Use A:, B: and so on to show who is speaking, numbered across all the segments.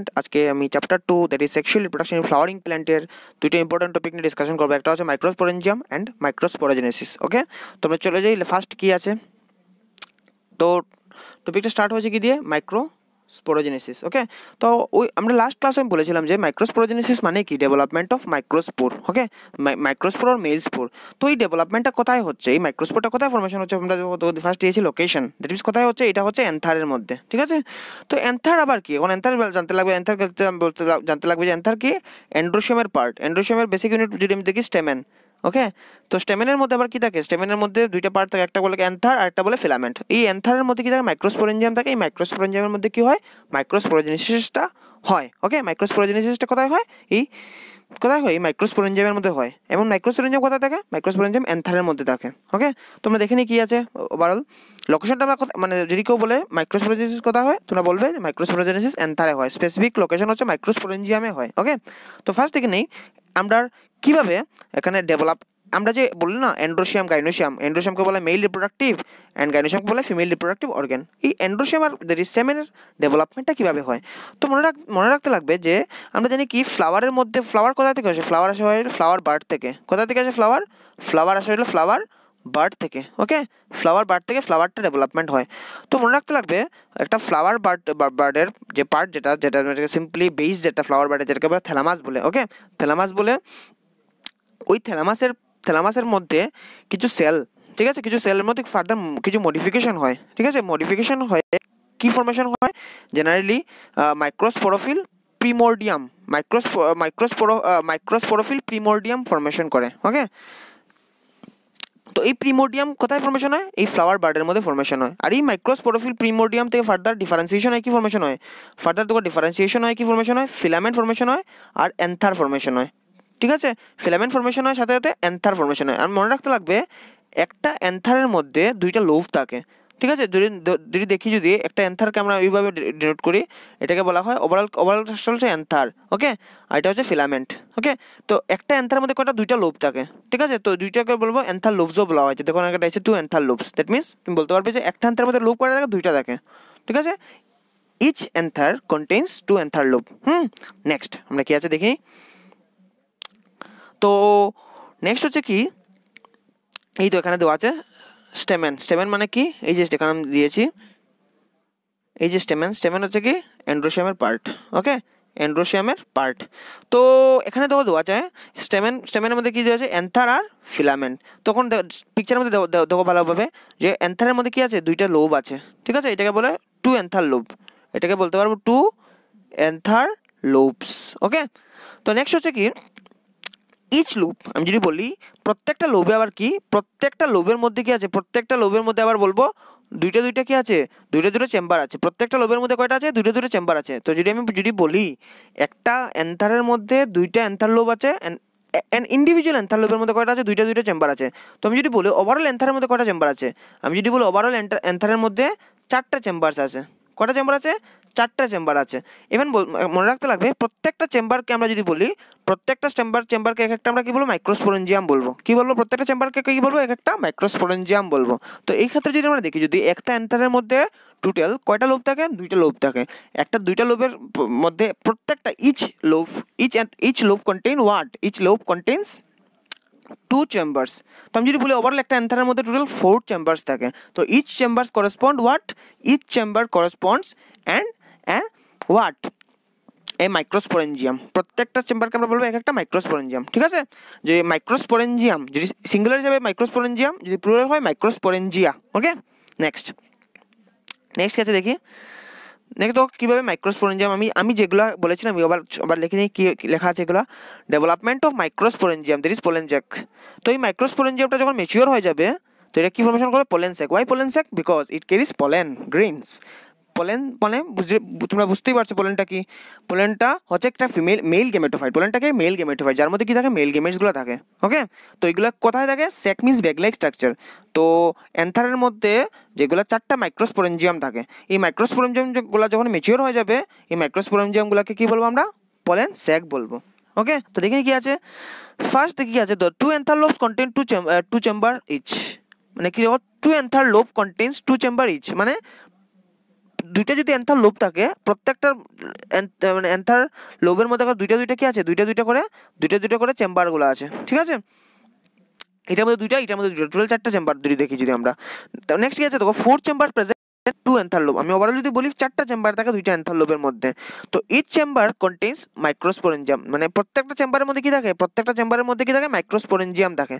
A: Student আজকে আমি chapter two that is sexual reproduction in flowering প্ল্যান্টের দুটো ইম্পর্ট্যান্ট টপিক নিয়ে ডিসকাশন করবো একটা হচ্ছে মাইক্রোস্পোরেঞ্জিয়াম অ্যান্ড মাইক্রোস্পোরোজেনেসিস ওকে তোমরা চলে যাই ফার্স্ট কী আছে তো টপিকটা স্টার্ট হয়েছে কি দিয়ে মাইক্রো স্পোরোজেনেসিস ওকে তো ওই আমরা লাস্ট ক্লাসে আমি বলেছিলাম যে মাইক্রোস্পোরোজেনেসিস মানে কি development of microspore okay microspore আর মেল স্পোর তো এই ডেভেলপমেন্টটা কোথায় হচ্ছে এই মাইক্রোস্পোরটা কোথায় ফর্মেশন হচ্ছে আমরা ফার্স্ট দিয়েছি লোকেশন দ্যাট মিনস কোথায় হচ্ছে এটা হচ্ছে অ্যান্থারের মধ্যে ঠিক আছে তো অ্যান্থার আবার কি এখন অ্যান্থার জানতে লাগবে অ্যান্থার বলতে জানতে লাগবে যে অ্যান্থার কি অ্যান্ড্রোসিয়ামের পার্ট অ্যান্ড্রোসিয়ামের বেসিক ইউনিট যদি আমি দেখি স্টেমেন ওকে তো স্টেমেনের মধ্যে আবার কি থাকে স্টেমেনের মধ্যে দুইটা পার্ট থাকে একটা বলে অ্যান্থার আর একটা বলে ফিলামেন্ট এই অ্যান্থারের মধ্যে কি থাকে মাইক্রোস্পোরেনজিয়াম থাকে এই মাইক্রোস্পোরেনজিয়ামের মধ্যে কি হয় মাইক্রোস্পোরোজেনিসিসটা হয় ওকে মাইক্রোস্পোরোজেনিসিসটা কোথায় হয় এই কোথায় হয় মাইক্রোস্পোরেঞ্জামের মধ্যে হয় এবং মাইক্রোস্পোরেঞ্জাম কোথায় থাকে মাইক্রোস্পোরেঞ্জাম অ্যান্থারের মধ্যে থাকে ওকে তোমরা দেখে নি কী আছে ওভারঅল লোকেশনটা আমরা মানে যদি কেউ বলে মাইক্রোস্পোরেঞ্জিস কোথায় হয় তোমরা বলবে মাইক্রোস্পোরেঞ্জিস অ্যান্থারে হয় স্পেসিফিক লোকেশন হচ্ছে মাইক্রোস্পোরেঞ্জিয়ামে হয় ওকে তো ফার্স্ট দেখে নেই আমরা কীভাবে এখানে ডেভেলপ আমরা যে বলি না অ্যান্ড্রোশিয়াম গাইনোশিয়াম অ্যান্ড্রোশিয়ামকে বলে মেল রিপ্রোডাক্টিভ অ্যান্ড গাইনোশিয়ামকে বলে ফিমেল রিপ্রোডাক্টিভ অর্গ্যান এই অ্যান্ড্রোশিয়াম আর রিসেমেনের ডেভেলপমেন্টটা কীভাবে হয় তো মনে রাখ মনে রাখতে লাগবে যে আমরা জানি কি ফ্লাওয়ারের মধ্যে ফ্লাওয়ার কোথা থেকে আসে ফ্লাওয়ার আসে হয় ফ্লাওয়ার বার্ড থেকে কোথা থেকে আসে ফ্লাওয়ার ফ্লাওয়ার আসে হলো ফ্লাওয়ার বার্ড থেকে ওকে ফ্লাওয়ার বার্ড থেকে ফ্লাওয়ারটা ডেভেলপমেন্ট হয় তো মনে রাখতে লাগবে একটা ফ্লাওয়ার বার্ড বার্ডের যে পার্ট যেটা যেটা সিম্পলি বেস যেটা ফ্লাওয়ার বার্ডের যেটাকে বলে থেলামাস বলে ওকে থেলামাস বলে ওই থেলামাসের থ্যালামাসের মধ্যে কিছু সেল ঠিক আছে কিছু সেলের মধ্যে ফার্দার কিছু মডিফিকেশন হয় ঠিক আছে মডিফিকেশন হয়ে কি ফর্মেশন হয় জেনারেলি মাইক্রোস্পোরোফিল প্রিমোর্ডিয়াম মাইক্রোস মাইক্রোস্পোরো মাইক্রোস্পোরোফিল প্রিমোর্ডিয়াম ফর্মেশন করে ওকে তো এই প্রিমোডিয়াম কোথায় ফর্মেশন হয় এই ফ্লাওয়ার বার্ডের মধ্যে ফর্মেশন হয় আর এই মাইক্রোস্পোরোফিল প্রিমোডিয়াম থেকে ফার্দার ডিফারেন্সিয়েশন হয় কি ফর্মেশন হয় ফার্দার তোকে ডিফারেন্সিয়েশন হয় কি ফর্মেশন হয় ফিলামেন্ট ফর্মেশন হয় আর অ্যান্থার ফর্মেশন হয় ঠিক আছে ফিলামেন্ট ফর্মেশন হয় সাথে সাথে অ্যান্থার ফর্মেশন হয় আর মনে রাখতে লাগবে একটা অ্যান্থারের মধ্যে দুইটা লোভ থাকে ঠিক আছে যদি যদি দেখি যদি একটা অ্যান্থারকে আমরা ওইভাবে ডিনোট করি এটাকে বলা হয় ওভারঅল ওভারঅল স্ট্রাকচার হচ্ছে অ্যান্থার ওকে আর এটা হচ্ছে ফিলামেন্ট ওকে তো একটা অ্যান্থার মধ্যে কটা দুইটা লোভ থাকে ঠিক আছে তো দুইটাকে বলবো অ্যান্থার লোভসও বলা হয়েছে দেখুন একটা আছে two anther lobes that means তুমি বলতে পারবে যে একটা অ্যান্থার মধ্যে লোভ কটা থাকে দুইটা থাকে ঠিক আছে each anther contains two anther lobe hmm next আমরা কি আছে দেখি তো নেক্সট হচ্ছে কি এই তো এখানে দেওয়া আছে স্টেমেন স্টেমেন মানে কি এই যে এখানে আমি দিয়েছি এই যে স্টেমেন স্টেমেন হচ্ছে কি অ্যান্ড্রোশিয়ামের পার্ট ওকে অ্যান্ড্রোশিয়ামের পার্ট তো এখানে দেখো দেওয়া যায় স্টেমেন স্টেমেনের মধ্যে কী দেওয়া আছে অ্যান্থার আর ফিলামেন্ট তখন পিকচারের মধ্যে দেখো ভালোভাবে যে অ্যান্থারের মধ্যে কী আছে দুইটা লোভ আছে ঠিক আছে এটাকে বলে টু অ্যান্থার লোভ এটাকে বলতে পারবো টু অ্যান্থার লোভস ওকে তো নেক্সট হচ্ছে কি ইচ লুপ আমি যদি বলি প্রত্যেকটা লোভে আবার কি প্রত্যেকটা লোভের মধ্যে কি আছে প্রত্যেকটা লোভের মধ্যে আবার বলবো দুইটা দুইটা কি আছে দুইটা দুটো চেম্বার আছে প্রত্যেকটা লোভের মধ্যে কয়টা আছে দুইটা দুটো চেম্বার আছে তো যদি আমি যদি বলি একটা অ্যান্থারের মধ্যে দুইটা অ্যান্থার লোভ আছে অ্যান্ড ইন্ডিভিজুয়াল অ্যান্থার লোভের মধ্যে কয়টা আছে দুইটা দুইটা চেম্বার আছে তো আমি যদি বলি ওভারঅল অ্যান্থারের মধ্যে কয়টা চেম্বার আছে আমি যদি বলি ওভারঅল অ্যান্থারের মধ্যে চারটা চেম্বার আছে কটা চেম্বার আছে চারটা চেম্বার আছে ইভেন মনে রাখতে লাগবে প্রত্যেকটা চেম্বারকে আমরা যদি বলি প্রত্যেকটা চেম্বার চেম্বারকে এক একটা আমরা কী বলবো মাইক্রোস্পোরেঞ্জিয়াম বলবো কী বলবো প্রত্যেকটা চেম্বারকে কী বলবো এক একটা মাইক্রোস্পোরেঞ্জিয়াম বলবো তো এই ক্ষেত্রে যদি আমরা দেখি যদি একটা অ্যান্থারের মধ্যে টোটাল কয়টা লোভ থাকে দুইটা লোভ থাকে একটা দুইটা লোভের মধ্যে প্রত্যেকটা each lobe each each lobe contain what each lobe contains two chambers তো আমি যদি বলি ওভারঅল একটা অ্যান্থারের মধ্যে টোটাল ফোর চেম্বার্স থাকে তো each chambers correspond what each chamber corresponds and হ্যাঁ হোয়াট এই মাইক্রোস্পোরেঞ্জিয়াম প্রত্যেকটা চেম্বারকে আমরা বলবো এক একটা মাইক্রোস্পোরেঞ্জিয়াম ঠিক আছে যে মাইক্রোস্পোরেঞ্জিয়াম যদি সিঙ্গুলার হিসাবে মাইক্রোস্পোরেঞ্জিয়াম যদি প্লুরাল হয় মাইক্রোস্পোরেঞ্জিয়া ওকে নেক্সট নেক্সট কাছে দেখি দেখো তো কীভাবে মাইক্রোস্পোরেঞ্জিয়াম আমি আমি যেগুলো বলেছিলাম আবার আবার লিখে নিই কী লেখা আছে এগুলো ডেভেলপমেন্ট অফ মাইক্রোস্পোরেঞ্জিয়াম দের ইজ পোলেনজেক তো এই মাইক্রোস্পোরেঞ্জিয়ামটা যখন মেচিওর হয়ে যাবে তো এটা কি ফর্মেশন করবে pollen why pollen because it carries pollen grains pollen মানে বুঝে তোমরা বুঝতেই পারছো পোলেনটা কি পোলেনটা হচ্ছে একটা ফিমেল মেল গেমেটোফাইট পোলেনটাকে মেল গেমেটোফাইট যার মধ্যে কি থাকে মেল গেমেটসগুলো থাকে ওকে তো এইগুলো কোথায় থাকে সেক স্যাকমিস ব্যাগলাইক স্ট্রাকচার তো অ্যান্থারের মধ্যে যেগুলো চারটা মাইক্রোস্পোরেনজিয়াম থাকে এই মাইক্রোস্পোরেনজিয়ামগুলো যখন মেচিওর হয়ে যাবে এই মাইক্রোস্পোরেনজিয়ামগুলোকে কি বলবো আমরা পোলেন স্যাক বলবো ওকে তো দেখে কি আছে ফার্স্ট দেখি কি আছে the two lobe content two two chamber each মানে কি two anther lobe contains two chamber each মানে দুইটা যদি অ্যান্থার লোভ থাকে প্রত্যেকটা মানে অ্যান্থার লোভের মধ্যে দুইটা দুইটা কি আছে দুইটা দুইটা করে দুইটা দুইটা করে চেম্বারগুলো আছে ঠিক আছে এটার মধ্যে দুইটা এটার মধ্যে দুইটা টোটাল চারটা চেম্বার দুটি দেখি যদি আমরা নেক্সট কি আছে দেখো four chamber present two anther lobe আমি ওভারঅল যদি বলি চারটা চেম্বার থাকে দুইটা অ্যান্থার লোভের মধ্যে তো ইচ চেম্বার কন্টেন্স মাইক্রোস্পোরেঞ্জিয়াম মানে প্রত্যেকটা চেম্বারের মধ্যে কি থাকে প্রত্যেকটা চেম্বারের মধ্যে কি থাকে মাইক্রোস্পোরেঞ্জিয়াম থাকে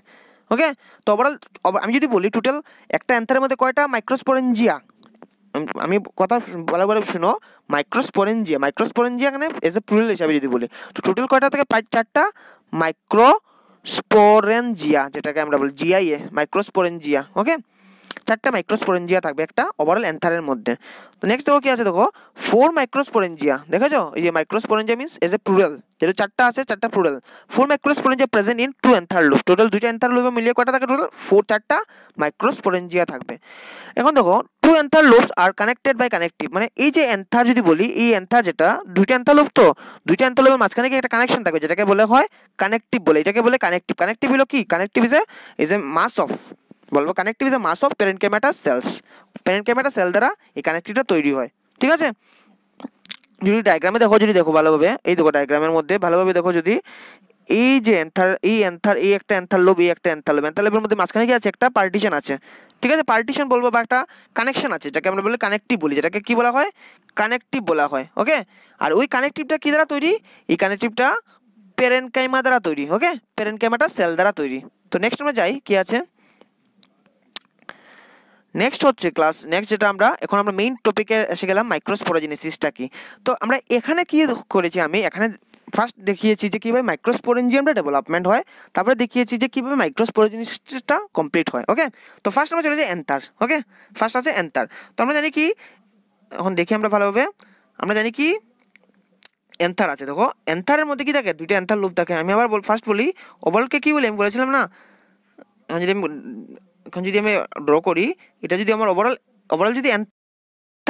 A: ওকে তো ওভারঅল আমি যদি বলি টোটাল একটা অ্যান্থারের মধ্যে কয়টা মাইক্রোস্পোরেঞ্জিয়া আমি কথা বলা বলে শুনো মাইক্রোস্পোরেনজিয়া মাইক্রোস্পোরেনজিয়া মানে এজ এ প্লুরাল হিসাবে যদি বলি তো টোটাল কয়টা থেকে পাঁচ চারটা মাইক্রো স্পোরেনজিয়া যেটাকে আমরা বলি জিআইএ মাইক্রোস্পোরেনজিয়া ওকে চারটা মাইক্রোস্পোরেনজিয়া থাকবে একটা ওভারঅল অ্যান্থারের মধ্যে তো নেক্সট দেখো কি আছে দেখো ফোর মাইক্রোস্পোরেনজিয়া দেখেছো এই যে microsporangia means as a plural যেটা চারটা আছে চারটা plural four microsporangia present in two anther lobe total দুইটা অ্যান্থার লুপে মিলিয়ে কয়টা থাকে টোটাল ফোর চারটা মাইক্রোস্পোরেনজিয়া থাকবে এখন দেখো two anther lobes are connected by connective মানে এই যে অ্যান্থার যদি বলি এই অ্যান্থার যেটা দুইটা অ্যান্থার লোভ তো দুইটা অ্যান্থার লোভের মাঝখানে কি একটা কানেকশন থাকবে যেটাকে বলে হয় কানেকটিভ বলে এটাকে বলে কানেকটিভ কানেকটিভ হলো কি connective is a is a mass of বলবো connective is a mass of parenchymatous cells parenchymatous cell দ্বারা এই কানেকটিভটা তৈরি হয় ঠিক আছে যদি ডায়াগ্রামে দেখো যদি দেখো ভালোভাবে এই দেখো ডায়াগ্রামের মধ্যে ভালোভাবে দেখো যদি এই যে অ্যান্থার এই অ্যান্থার এই একটা অ্যান্থার লোভ এই একটা অ্যান্থার লোভ অ্যান্থার লোভের মধ্যে মাঝখানে কি আছে একটা পার্টিশন আছে ঠিক আছে পার্টিশন বলবো বা একটা কানেকশন আছে যাকে আমরা বলি কানেকটিভ বলি যেটাকে কী বলা হয় কানেকটিভ বলা হয় ওকে আর ওই কানেকটিভটা কী দ্বারা তৈরি এই কানেকটিভটা প্যারেনকাইমা দ্বারা তৈরি ওকে প্যারেনকাইমাটা সেল দ্বারা তৈরি তো নেক্সট আমরা যাই কি আছে নেক্সট হচ্ছে ক্লাস নেক্সট যেটা আমরা এখন আমরা মেইন টপিকে এসে গেলাম মাইক্রোস্পোরোজেনেসিসটা কি তো আমরা এখানে কি করেছি আমি এখানে ফার্স্ট দেখিয়েছি যে কীভাবে মাইক্রোস্পোরেঞ্জিয়ামটা ডেভেলপমেন্ট হয় তারপরে দেখিয়েছি যে কীভাবে মাইক্রোস্পোরেঞ্জিয়ামটা কমপ্লিট হয় ওকে তো ফার্স্ট আমরা চলে যাই অ্যান্তার ওকে ফার্স্ট আছে অ্যান্তার তো আমরা জানি কি এখন দেখি আমরা ভালোভাবে আমরা জানি কি অ্যান্থার আছে দেখো অ্যান্থারের মধ্যে কি থাকে দুইটা অ্যান্থার লুপ থাকে আমি আবার বল ফার্স্ট বলি ওভারঅলকে কী বলি আমি বলেছিলাম না যদি আমি এখন যদি আমি ড্র করি এটা যদি আমার ওভারঅল ওভারঅল যদি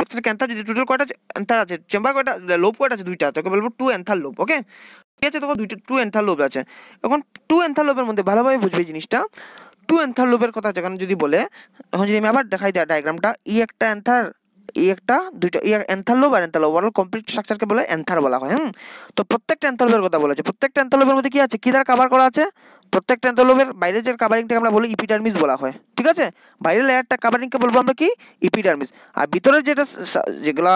A: তার ক্যান্থার যদি টোটাল কয়টা আছে অ্যান্থার আছে চেম্বার কয়টা লোভ কয়টা আছে দুইটা তোকে বলবো টু অ্যান্থার লোভ ওকে ঠিক আছে তোকে দুইটা টু অ্যান্থার লোভ আছে এখন টু অ্যান্থার লোভের মধ্যে ভালোভাবে বুঝবে জিনিসটা টু অ্যান্থার লোভের কথা আছে যখন যদি বলে এখন যদি আমি আবার দেখাই দেয় ডায়াগ্রামটা ই একটা অ্যান্থার এই একটা দুইটা এনথালোব আর এনথালোব ওভারঅল কমপ্লিট স্ট্রাকচারকে বলে অ্যান্থার বলা হয় হ্যাঁ তো প্রত্যেকটা এনথালোবের কথা বলা আছে প্রত্যেকটা এনথালোবের মধ্যে কি আছে কি দ্বারা কভার করা আছে প্রত্যেকটা এনথালোবের বাইরের যে কাভারিংটাকে আমরা বলি ইপিডার্মিস বলা হয় ঠিক আছে বাইরের লেয়ারটা কাভারিংকে বলবো আমরা কি ইপিডার্মিস আর ভিতরে যেটা যেগুলা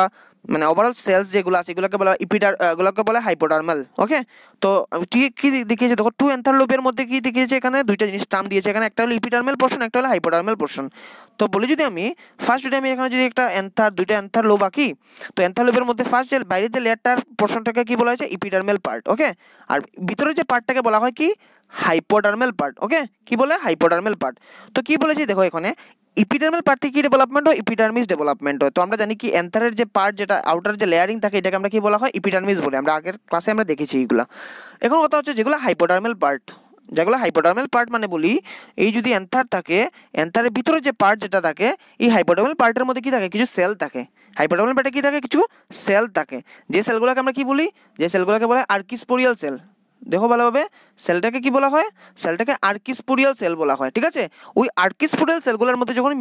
A: মানে ওভারঅল সেলস যেগুলো আছে এগুলোকে বলা ইপিডার এগুলোকে বলে হাইপোডার্মাল ওকে তো ঠিক কী দেখিয়েছে দেখো টু এন্থারলোবের মধ্যে কী দেখিয়েছে এখানে দুইটা জিনিস টার্ম দিয়েছে এখানে একটা হলো ইপিডার্মেল পোর্শন একটা হলো হাইপোডার্মাল পোর্শন তো বলি যদি আমি ফার্স্ট যদি আমি এখানে যদি একটা অ্যান্থার দুইটা অ্যান্থার লোব আঁকি তো অ্যান্থার লোবের মধ্যে ফার্স্ট যে বাইরের যে লেয়ারটার পোর্শনটাকে কি বলা হয়েছে ইপিডার্মেল পার্ট ওকে আর ভিতরে যে পার্টটাকে বলা হয় কি হাইপোডার্মেল পার্ট ওকে কি বলে হাইপোডার্মেল পার্ট তো কি বলেছি দেখো এখানে ইপিডার্মেল পার্টে কি ডেভেলপমেন্ট হয় ইপিডার্মিস ডেভেলপমেন্ট হয় তো আমরা জানি কি অ্যান্থারের যে পার্ট যেটা আউটার যে লেয়ারিং থাকে এটাকে আমরা কি বলা হয় ইপিডার্মিস বলি আমরা আগের ক্লাসে আমরা দেখেছি এইগুলা এখন কথা হচ্ছে যেগুলো হাইপোডার্মেল পার্ট যেগুলো হাইপোডার্মেল পার্ট মানে বলি এই যদি অ্যান্থার থাকে অ্যান্থারের ভিতরে যে পার্ট যেটা থাকে এই হাইপোডার্মেল পার্টের মধ্যে কি থাকে কিছু সেল থাকে হাইপোডার্মেল পার্টে কি থাকে কিছু সেল থাকে যে সেলগুলোকে আমরা কি বলি যে সেলগুলোকে বলে আর্কিসপোরিয়াল সেল দেখো ভালোভাবে সেলটাকে কি বলা হয় সেলটাকে আর্কিসপুরিয়াল সেল বলা হয় ঠিক আছে ওই আর্কিসপুরিয়াল সেলগুলোর মধ্যে যখন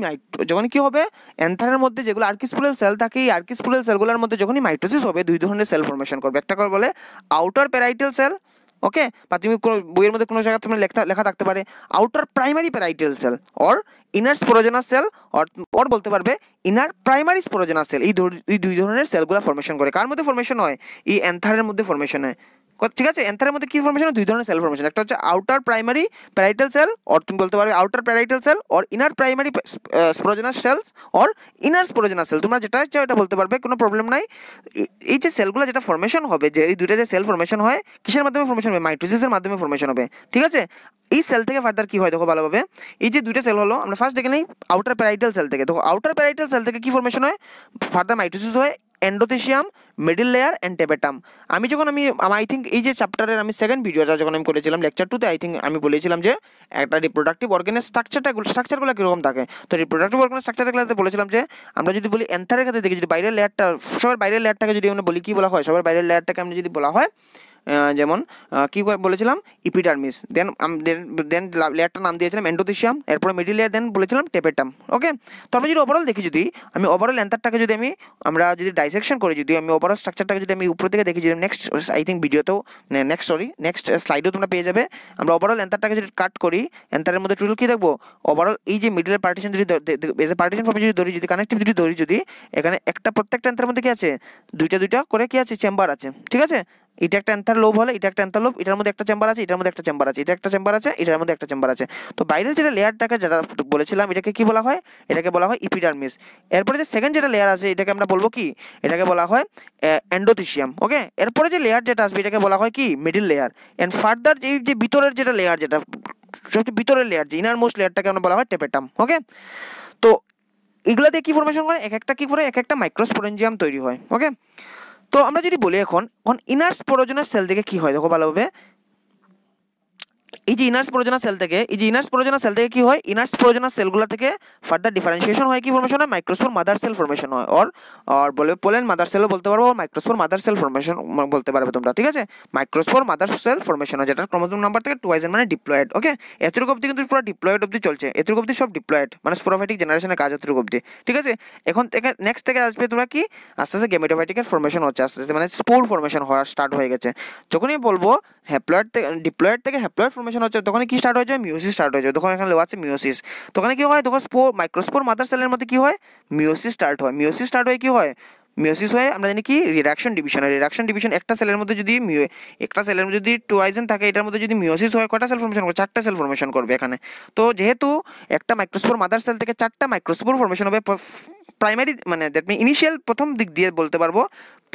A: যখন কি হবে অ্যান্থারের মধ্যে যেগুলো আর্কিসপুরিয়াল সেল থাকে এই আর্কিসপুরিয়াল সেলগুলোর মধ্যে যখনই মাইটোসিস হবে দুই ধরনের সেল ফর্মেশন করবে একটা করে বলে আউটার প্যারাইটাল সেল ওকে বা তুমি কোনো বইয়ের মধ্যে কোনো জায়গায় তুমি লেখা লেখা থাকতে পারে outer primary parietal cell or inner sporogenous cell or বলতে পারবে ইনার প্রাইমারি স্পোরোজেনাস সেল এই দুই ধরনের সেলগুলো ফর্মেশন করে কার মধ্যে ফর্মেশন হয় এই অ্যান্থারের মধ্যে ফর্মেশন হয় ঠিক আছে অ্যান্থারের মধ্যে কি ফর্মেশন দুই ধরনের সেল ফর্মেশন একটা হচ্ছে outer primary parietal cell or তুমি বলতে পারো outer parietal cell or inner primary sporogenous cells or inner sporogenous cell তোমরা যেটা চাও এটা বলতে পারবে কোনো প্রবলেম নাই এই যে সেলগুলো যেটা ফর্মেশন হবে যে এই দুইটা যে সেল ফর্মেশন হয় কিসের মাধ্যমে ফর্মেশন হবে মাইটোসিসের মাধ্যমে ফর্মেশন হবে ঠিক আছে এই সেল থেকে ফার্দার কি হয় দেখো ভালোভাবে এই যে দুইটা সেল হলো আমরা ফার্স্ট দেখে নিই আউটার প্যারাইটাল সেল থেকে দেখো আউটার প্যারাইটাল সেল থেকে কি ফর্মেশন হয় ফার্দার মাইটোসিস হয় endothecium middle layer and tapetum আমি যখন আমি আই থিঙ্ক এই যে চ্যাপ্টারের আমি সেকেন্ড ভিডিওটা যখন আমি করেছিলাম লেকচার টুতে আই থিঙ্ক আমি বলেছিলাম যে একটা রিপ্রোডাক্টিভ অর্গানের স্ট্রাকচারটা স্ট্রাকচারগুলো কীরকম থাকে তো রিপ্রোডাক্টিভ অর্গানের স্ট্রাকচারগুলোতে বলেছিলাম যে আমরা যদি বলি অ্যান্থারের ক্ষেত্রে দেখি যদি বাইরের লেয়ারটা সবার বাইরের লেয়ারটাকে যদি আমরা বলি কী বলা হয় সবার বাইরের লেয়ারটাকে আমরা যদি বলা হয় যেমন কী বলেছিলাম ইপিটার্মিস দেন দেন লেয়ারটার নাম দিয়েছিলাম এন্ডোথিসিয়াম এরপরে মিডিল লেয়ার দেন বলেছিলাম টেপেটাম ওকে তারপরে যদি ওভারঅল দেখি যদি আমি ওভারঅল অ্যান্থারটাকে যদি আমি আমরা যদি ডাইসেকশন করি যদি আমি ওভারঅল স্ট্রাকচারটাকে যদি আমি উপর থেকে দেখি যদি নেক্সট আই থিঙ্ক ভিডিওতেও নেক্সট সরি নেক্সট স্লাইডেও তোমরা পেয়ে যাবে আমরা ওভারঅল অ্যান্থারটাকে যদি কাট করি অ্যান্থারের মধ্যে টোটাল কী দেখবো ওভারঅল এই যে মিডিলের পার্টিশন যদি এজ এ পার্টিশন ফর্মে যদি ধরি যদি কানেক্টিভ যদি ধরি যদি এখানে একটা প্রত্যেকটা অ্যান্থারের মধ্যে কী আছে দুইটা দুইটা করে কী আছে চেম্বার আছে ঠিক আছে এটা একটা অ্যান্থার লোভ হলে এটা একটা অ্যান্থার লোভ এটার মধ্যে একটা চেম্বার আছে এটার মধ্যে একটা চেম্বার আছে এটা একটা চেম্বার আছে এটার মধ্যে একটা চেম্বার আছে তো বাইরের যেটা লেয়ারটাকে যেটা বলেছিলাম এটাকে কি বলা হয় এটাকে বলা হয় ইপিডার্মিস এরপরে যে সেকেন্ড যেটা লেয়ার আছে এটাকে আমরা বলবো কি এটাকে বলা হয় অ্যান্ডোথিসিয়াম ওকে এরপরে যে লেয়ার যেটা আসবে এটাকে বলা হয় কি মিডিল লেয়ার অ্যান্ড ফার্দার যে যে ভিতরের যেটা লেয়ার যেটা সবচেয়ে ভিতরের লেয়ার যে ইনার মোস্ট লেয়ারটাকে আমরা বলা হয় টেপেটাম ওকে তো এগুলো দিয়ে কি ফরমেশন করে এক একটা কি করে এক একটা মাইক্রোস্পোরেঞ্জিয়াম তৈরি হয় ওকে তো আমরা যদি বলি এখন এখন ইনার্স পরজনের সেল থেকে কি হয় দেখো ভালোভাবে এই যে ইনার্স প্রোজনা সেল থেকে এই যে ইনার্স প্রোজনা সেল থেকে কি হয় ইনার্স প্রোজনা সেলগুলো থেকে ফার্দার ডিফারেন্সিয়েশন হয় কি ফর্মেশন হয় মাইক্রোস্পোর মাদার সেল ফর্মেশন হয় অর আর বলে পোলেন মাদার সেলও বলতে পারবো মাইক্রোস্পোর মাদার সেল ফর্মেশন বলতে পারবে তোমরা ঠিক আছে মাইক্রোস্পোর মাদার সেল ফর্মেশন হয় যেটা ক্রোমোজোম নাম্বার থেকে টুয়াইজেন মানে ডিপ্লয়েড ওকে এতটুকু অবধি কিন্তু পুরো ডিপ্লয়েড অবধি চলছে এতটুকু অবধি সব ডিপ্লয়েড মানে স্পোরোফাইটিক জেনারেশনের কাজ এতটুকু অবধি ঠিক আছে এখন থেকে নেক্সট থেকে আসবে তোমরা কি আস্তে আস্তে গেমেটোফাইটিকের ফর্মেশন হচ্ছে আস্তে আস্তে মানে স্পোর ফর্মেশন হওয়া স্টার্ট হয়ে গেছে যখনই বলবো হ্যাপ্লয়েড থেকে ডিপ্লয়েড থেকে হ্যাপ্লয়েড ফর্মেশন হচ্ছে তখন কি স্টার্ট হয়ে যায় মিওসিস স্টার্ট হয়ে যায় তখন এখানে আছে মিওসিস তখন কি হয় তখন স্পোর মাইক্রোস্পোর মাদার সেলের মধ্যে কি হয় মিওসিস স্টার্ট হয় মিওসিস স্টার্ট হয়ে কি হয় মিওসিস হয়ে আমরা জানি কি রিডাকশন ডিভিশন রিডাকশন ডিভিশন একটা সেলের মধ্যে যদি একটা সেলের মধ্যে যদি টুয়াইজেন থাকে এটার মধ্যে যদি মিওসিস হয় কটা সেল ফর্মেশন করবে চারটা সেল ফর্মেশন করবে এখানে তো যেহেতু একটা মাইক্রোস্পোর মাদার সেল থেকে চারটা মাইক্রোস্পোর ফর্মেশন হবে প্রাইমারি মানে দ্যাট মিন ইনিশিয়াল প্রথম দিক দিয়ে বলতে পারবো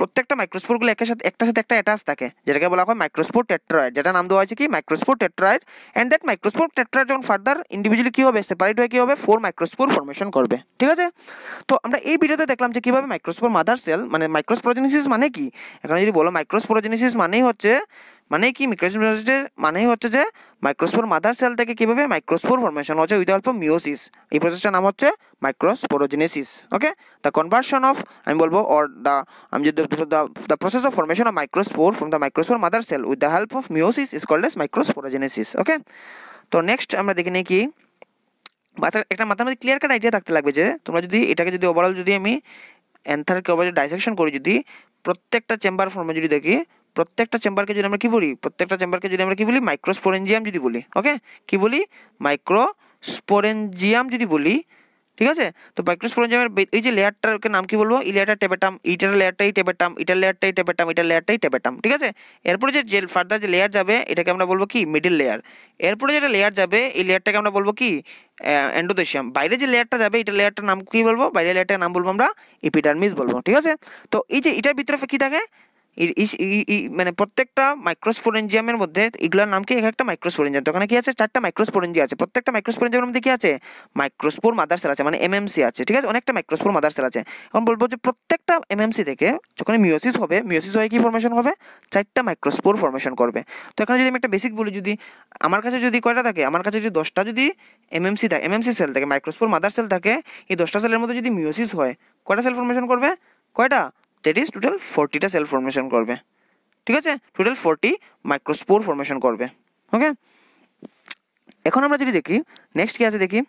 A: প্রত্যেকটা মাইক্রোস্পোরগুলো একের সাথে একটার সাথে একটা অ্যাটাচ থাকে যেটাকে বলা হয় মাইক্রোস্পোর টেট্রয়েড যেটা নাম দেওয়া হয়েছে কি microspore tetrad and that microspore tetrad যখন ফার্দার ইন্ডিভিজুয়ালি কী হবে সেপারেট হয়ে কী হবে ফোর মাইক্রোস্পোর ফর্মেশন করবে ঠিক আছে তো আমরা এই ভিডিওতে দেখলাম যে কীভাবে মাইক্রোস্পোর মাদার সেল মানে মাইক্রোস্পোরোজেনিসিস মানে কি এখানে যদি বলো মাইক্রোস্পোরোজেনিসিস মানেই হচ্ছে মানে কি মাইক্রোস্পোর মানেই হচ্ছে যে মাইক্রোস্পোর মাদার সেল থেকে কীভাবে মাইক্রোস্পোর ফর্মেশন হচ্ছে উইথ অল্প মিওসিস এই প্রসেসটার নাম হচ্ছে microsporogenesis okay the conversion of আমি বলবো অর দ্য আমি যদি the process of formation of microspore from the microspore mother cell with the help of meiosis is called as microsporogenesis okay তো নেক্সট আমরা দেখি নিই কি মাথার একটা মাথার মধ্যে ক্লিয়ার কাট আইডিয়া থাকতে লাগবে যে তোমরা যদি এটাকে যদি ওভারঅল যদি আমি অ্যান্থারকে ওভার ডাইসেকশন করি যদি প্রত্যেকটা চেম্বার ফর্মে যদি দেখি প্রত্যেকটা চেম্বারকে যদি আমরা কি বলি প্রত্যেকটা চেম্বারকে যদি আমরা কি বলি মাইক্রোস্পোরেঞ্জিয়াম যদি বলি ওকে কি বলি মাইক্রোস্পোরেঞ্জিয়াম যদি বলি ঠিক আছে তো মাইক্রোস্পোরেঞ্জিয়ামের এই যে লেয়ারটাকে নাম কি বলবো এই লেয়ারটা টেবেটাম এইটার লেয়ারটাই টেবেটাম এটার লেয়ারটাই টেবেটাম এটার লেয়ারটাই টেবেটাম ঠিক আছে এরপরে যে জেল ফার্দার যে লেয়ার যাবে এটাকে আমরা বলবো কি মিডিল লেয়ার এরপরে যেটা লেয়ার যাবে এই লেয়ারটাকে আমরা বলবো কি অ্যান্ডোদেশিয়াম বাইরে যে লেয়ারটা যাবে এটা লেয়ারটার নাম কি বলবো বাইরে লেয়ারটার নাম বলবো আমরা ইপিডার্মিস বলবো ঠিক আছে তো এই যে এটার ভিতরে কি থাকে মানে প্রত্যেকটা মাইক্রোস্পোরেঞ্জিয়ামের মধ্যে এগুলোর নাম কি এক একটা মাইক্রোস্পোরেঞ্জিয়াম তো ওখানে কি আছে চারটা মাইক্রোস্পোরেঞ্জি আছে প্রত্যেকটা মাইক্রোস্পোরেঞ্জিয়ামের মধ্যে কি আছে মাইক্রোস্পোর মাদার সেল আছে মানে এমএমসি আছে ঠিক আছে অনেকটা মাইক্রোস্পোর মাদার সেল আছে এখন বলবো যে প্রত্যেকটা এমএমসি থেকে যখন মিওসিস হবে মিওসিস হয়ে কি ফর্মেশন হবে চারটা মাইক্রোস্পোর ফর্মেশন করবে তো এখানে যদি আমি একটা বেসিক বলি যদি আমার কাছে যদি কয়টা থাকে আমার কাছে যদি দশটা যদি এমএমসি থাকে এমএমসি সেল থাকে মাইক্রোস্পোর মাদার সেল থাকে এই দশটা সেলের মধ্যে যদি মিওসিস হয় কয়টা সেল ফর্মেশন করবে কয়টা দ্যাট ইজ টোটাল ফোরটিটা সেল ফর্মেশন করবে ঠিক আছে টোটাল ফোরটি মাইক্রোস্পোর ফর্মেশন করবে ওকে এখন আমরা যদি দেখি নেক্সট কী আছে দেখি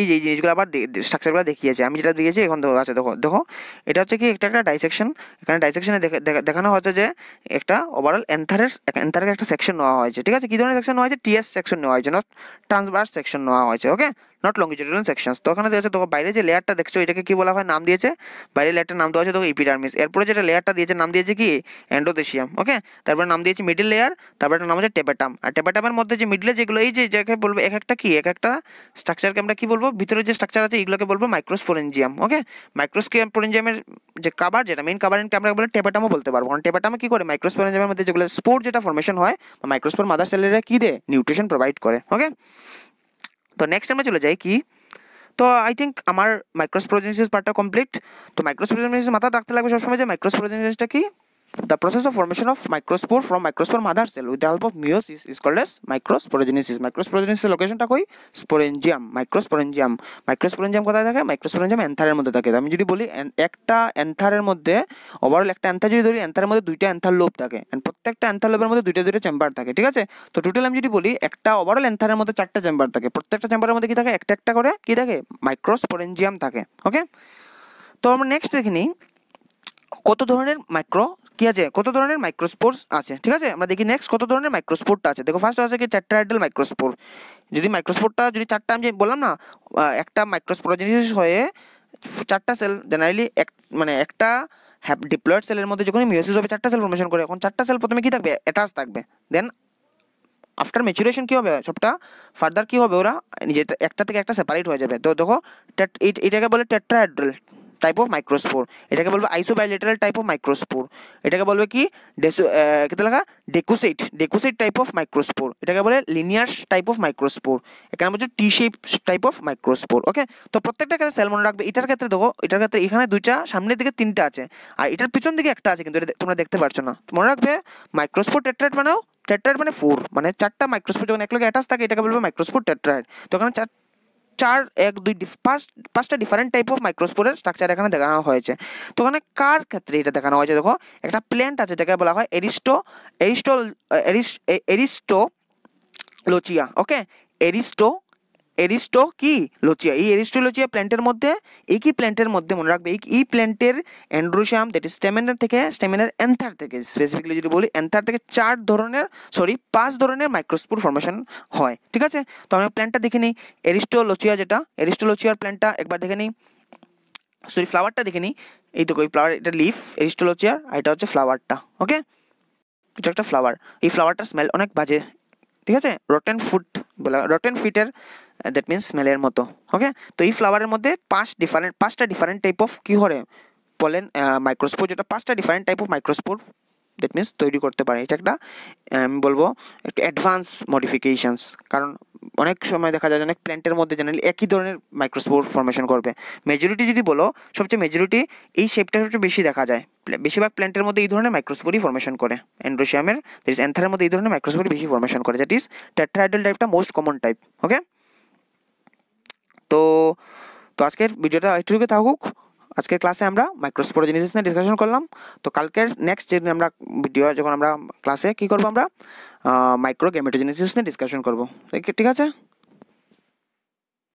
A: এই যে এই জিনিসগুলো আবার স্ট্রাকচারগুলো দেখিয়েছে আমি যেটা দিয়েছি এখন আছে আচ্ছা দেখো দেখো এটা হচ্ছে কি একটা একটা ডাইসেকশন এখানে ডাইসেকশনে দেখানো হচ্ছে যে একটা ওভারঅল এন্থারের এন্থারের একটা সেকশন নেওয়া হয়েছে ঠিক আছে কী ধরনের সেকশন নেওয়া হয়েছে টিএস সেকশন নেওয়া হয়েছে নট ট্রান্সভার্স সেকশন নেওয়া হয়েছে ওকে নট লঙ্গিটিউডাল সেকশনস তো ওখানে দেওয়া আছে বাইরে যে লেয়ারটা দেখছো এটাকে কি বলা হয় নাম দিয়েছে বাইরে লেয়ারটার নাম দেওয়া আছে দেখো ইপিডার্মিস এরপরে যেটা লেয়ারটা দিয়েছে নাম দিয়েছে কি অ্যান্ডোদেশিয়াম ওকে তারপরে নাম দিয়েছে মিডিল লেয়ার তারপরে নাম হচ্ছে টেপেটাম আর টেপেটামের মধ্যে যে মিডলে যেগুলো এই যে যাকে বলবো এক একটা কি এক একটা স্ট্রাকচারকে আমরা কি বলবো ভিতরে যে স্ট্রাকচার আছে এগুলোকে বলবো মাইক্রোস্পোরেঞ্জিয়াম ওকে মাইক্রোস্পোরেঞ্জিয়ামের যে কাবার যেটা মেইন কাবার আমরা বলে টেপেটামও বলতে পারবো কারণ টেপেটামে কি করে মাইক্রোস্পোরেঞ্জিয়ামের মধ্যে যেগুলো স্পোর যেটা ফর্মেশন হয় বা মাইক্রোস্পোর মাদার সেলেরা কি দেয় নিউট্রিশন প্রোভাইড করে ওকে তো নেক্সট আমরা চলে যাই কি তো আই থিঙ্ক আমার মাইক্রোস প্রোজেন্সিস পার্টটা কমপ্লিট তো মাইক্রোস প্রোজেন্সিস মাথা রাখতে লাগবে সবসময় যে মাইক্রোস কি The process of formation of microspore from microspore mother cell with the help of meiosis is called as microsporogenesis. Microsporogenesis লোকেশনটা কই স্পোরেঞ্জিয়াম মাইক্রোস্পোরেঞ্জিয়াম মাইক্রোস্পোরেঞ্জিয়াম কোথায় থাকে মাইক্রোস্পোরেঞ্জিয়াম অ্যান্থারের মধ্যে থাকে আমি যদি বলি একটা অ্যান্থারের মধ্যে ওভারঅল একটা অ্যান্থার যদি ধরি অ্যান্থারের মধ্যে দুইটা অ্যান্থার লোব থাকে প্রত্যেকটা অ্যান্থার লোবের মধ্যে দুইটা দুইটা চেম্বার থাকে ঠিক আছে তো টোটাল আমি যদি বলি একটা ওভারঅল অ্যান্থারের মধ্যে চারটা চেম্বার থাকে প্রত্যেকটা চেম্বারের মধ্যে কি থাকে একটা একটা করে কি থাকে মাইক্রোস্পোরেঞ্জিয়াম থাকে ওকে তো আমরা নেক্সট দেখে নিই কত ধরনের মাইক্রো কি আছে কত ধরনের মাইক্রোস্পোর্স আছে ঠিক আছে আমরা দেখি নেক্সট কত ধরনের মাইক্রোস্পোর্টটা আছে দেখো ফার্স্ট আছে কি টেট্রাইডাল মাইক্রোস্পোর যদি মাইক্রোস্পোর্টটা যদি চারটা আমি বললাম না একটা মাইক্রোস্পোরোজেনিস হয়ে চারটা সেল জেনারেলি এক মানে একটা হ্যাপ ডিপ্লয়েড সেলের মধ্যে যখন মিউসিস হবে চারটা সেল ফর্মেশন করে এখন চারটা সেল প্রথমে কী থাকবে অ্যাটাচ থাকবে দেন আফটার ম্যাচুরেশন কী হবে সবটা ফার্দার কী হবে ওরা নিজে একটা থেকে একটা সেপারেট হয়ে যাবে তো দেখো এটাকে বলে টেট্রাহাইড্রেল টাইপ অফ মাইক্রোস্পোর এটাকে বলবে আইসো বাইলেটারাল টাইপ অফ মাইক্রোস্পোর এটাকে বলবে কি কেতে লেখা decussate decussate type of microspore এটাকে বলে লিনিয়ার টাইপ অফ মাইক্রোস্পোর এখানে বলছে T shape type of microspore okay তো প্রত্যেকটা ক্ষেত্রে সেল মনে রাখবে এটার ক্ষেত্রে দেখো এটার ক্ষেত্রে এখানে দুইটা সামনের দিকে তিনটা আছে আর এটার পিছন দিকে একটা আছে কিন্তু এটা তোমরা দেখতে পারছো না মনে রাখবে মাইক্রোস্পোর টেট্রাইড মানেও টেট্রাইড মানে ফোর মানে চারটা মাইক্রোস্পোর যখন এক লোক অ্যাটাচ থাকে এটাকে বলবে মাইক্রোস্পোর টেট্রাইড তো এখানে চার চার এক দুই পাঁচ পাঁচটা ডিফারেন্ট টাইপ অফ মাইক্রোস্পোরের স্ট্রাকচার এখানে দেখানো হয়েছে তো ওখানে কার ক্ষেত্রে এটা দেখানো হয়েছে দেখো একটা প্ল্যান্ট আছে যেটাকে বলা হয় এরিস্টো এরিস্টো এরিস্টো লোচিয়া ওকে এরিস্টো এরিস্টো কি লোচিয়া এই এরিস্টো লোচিয়া প্ল্যান্টের মধ্যে একই প্ল্যান্টের মধ্যে মনে রাখবে এই প্ল্যান্টের অ্যান্ড্রোসাম দ্যাট ইজ স্ট্যামিনার থেকে স্টেমিনার অ্যান্থার থেকে স্পেসিফিকলি যদি বলি অ্যান্থার থেকে চার ধরনের সরি পাঁচ ধরনের মাইক্রোস্পোর ফর্মেশন হয় ঠিক আছে তো আমরা প্ল্যান্টটা দেখে নিই এরিস্টো লোচিয়া যেটা এরিস্টো লোচিয়ার প্ল্যান্টটা একবার দেখে নিই সরি ফ্লাওয়ারটা দেখে নিই এই তো ওই ফ্লাওয়ার এটা লিফ এরিস্টো লোচিয়ার আর এটা হচ্ছে ফ্লাওয়ারটা ওকে এটা একটা ফ্লাওয়ার এই ফ্লাওয়ারটার স্মেল অনেক বাজে ঠিক আছে রটেন ফুড রটেন ফিটের দ্যাট মিন্স স্মেলের মতো ওকে তো এই ফ্লাওয়ারের মধ্যে পাঁচ ডিফারেন্ট পাঁচটা ডিফারেন্ট টাইপ অফ কী করে বলেন মাইক্রোস্পোর যেটা পাঁচটা different type of microspore that means তৈরি করতে পারে এটা একটা আমি বলবো একটা অ্যাডভান্স মডিফিকেশানস কারণ অনেক সময় দেখা যায় অনেক প্ল্যান্টের মধ্যে জেনারেলি একই ধরনের মাইক্রোস্পোর ফর্মেশন করবে মেজরিটি যদি বলো সবচেয়ে মেজরিটি এই শেপটা সবচেয়ে বেশি দেখা যায় বেশিরভাগ প্ল্যান্টের মধ্যে এই ধরনের মাইক্রোস্পোরই ফর্মেশন করে অ্যান্ড্রোশিয়ামের দ্যাট ইস অ্যান্থারের মধ্যে এই ধরনের মাইক্রোস্পোরই বেশি ফর্মেশন করে দ্যাট ইস ট্যাট্রাইডল টাইপটা মোস্ট কমন টাইপ ওকে তো তো আজকের ভিডিওটা একটু থাকুক আজকের ক্লাসে আমরা মাইক্রোস্পোরোজেনেসিস নিয়ে ডিসকাশন করলাম তো কালকের নেক্সট যেদিন আমরা ভিডিও যখন আমরা ক্লাসে কি করব আমরা মাইক্রো গেমেটোজেনেসিস নিয়ে ডিসকাশন করব ঠিক আছে